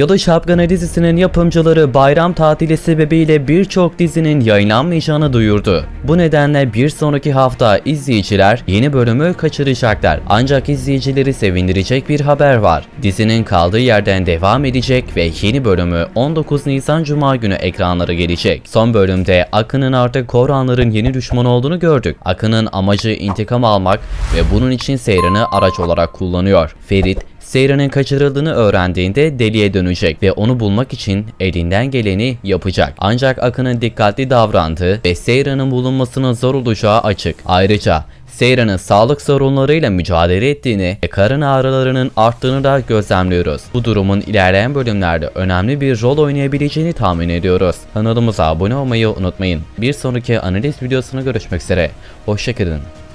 Yalı Şapkana dizisinin yapımcıları bayram tatili sebebiyle birçok dizinin yayınlanmayacağını duyurdu. Bu nedenle bir sonraki hafta izleyiciler yeni bölümü kaçıracaklar. Ancak izleyicileri sevindirecek bir haber var. Dizinin kaldığı yerden devam edecek ve yeni bölümü 19 Nisan Cuma günü ekranlara gelecek. Son bölümde Akın'ın artık Koranların yeni düşmanı olduğunu gördük. Akın'ın amacı intikam almak ve bunun için Seyran'ı araç olarak kullanıyor. Ferit Seyra'nın kaçırıldığını öğrendiğinde deliye dönecek ve onu bulmak için elinden geleni yapacak. Ancak Akın'ın dikkatli davrandığı ve Seyra'nın bulunmasının zor olacağı açık. Ayrıca Seyra'nın sağlık sorunlarıyla mücadele ettiğini ve karın ağrılarının arttığını da gözlemliyoruz. Bu durumun ilerleyen bölümlerde önemli bir rol oynayabileceğini tahmin ediyoruz. Kanalımıza abone olmayı unutmayın. Bir sonraki analiz videosuna görüşmek üzere. Hoşçakalın.